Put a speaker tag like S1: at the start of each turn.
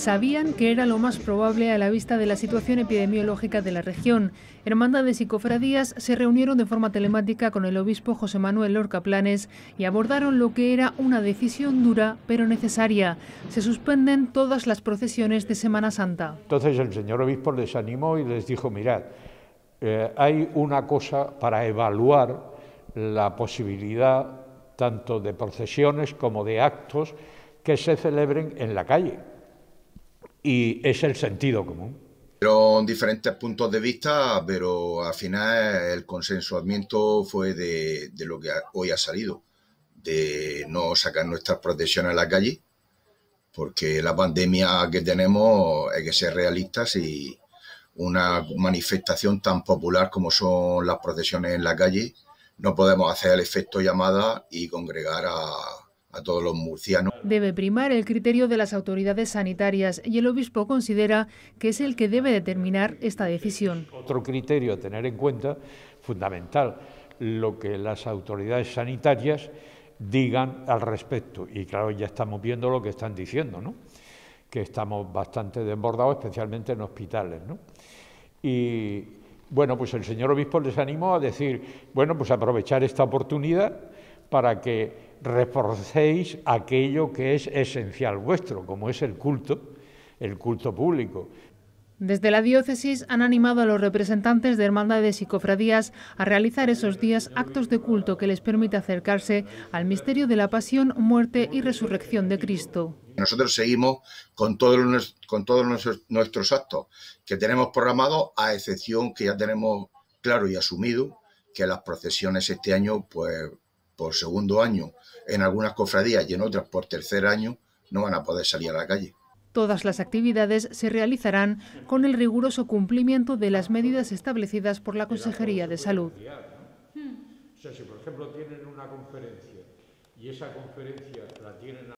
S1: sabían que era lo más probable a la vista de la situación epidemiológica de la región. Hermandades de cofradías se reunieron de forma telemática con el obispo José Manuel Lorca Planes y abordaron lo que era una decisión dura pero necesaria. Se suspenden todas las procesiones de Semana Santa.
S2: Entonces el señor obispo les animó y les dijo, mirad, eh, hay una cosa para evaluar la posibilidad tanto de procesiones como de actos que se celebren en la calle y es el sentido común.
S3: Fueron diferentes puntos de vista, pero al final el consensuamiento fue de, lo que hoy ha salido, de no sacar nuestras protecciones a la calle, porque la pandemia que tenemos hay que ser realistas y una manifestación tan popular como son las protecciones en la calle, no podemos hacer el efecto llamada y congregar a todos los murcianos.
S1: Debe primar el criterio de las autoridades sanitarias y el obispo considera que es el que debe determinar esta decisión.
S3: Otro
S2: criterio a tener en cuenta, fundamental, lo que las autoridades sanitarias digan al respecto. Y claro, ya estamos viendo lo que están diciendo, ¿no? que estamos bastante desbordados, especialmente en hospitales. Y bueno, pues el señor obispo les animó a decir, bueno, pues aprovechar esta oportunidad para que reforcéis aquello que es esencial vuestro, como es el culto, el culto público.
S1: Desde la diócesis han animado a los representantes de hermandades y cofradías a realizar esos días actos de culto que les permite acercarse al misterio de la pasión, muerte y resurrección de Cristo.
S3: Nosotros seguimos con todos, nuestros, nuestros actos que tenemos programados, a excepción que ya tenemos claro y asumido que las procesiones este año pues por segundo año en algunas cofradías y en otras por tercer año, no van a poder salir a la calle.
S1: Todas las actividades se realizarán con el riguroso cumplimiento de las medidas establecidas por la Consejería de Salud.
S2: O sea, si por ejemplo tienen una conferencia y esa conferencia la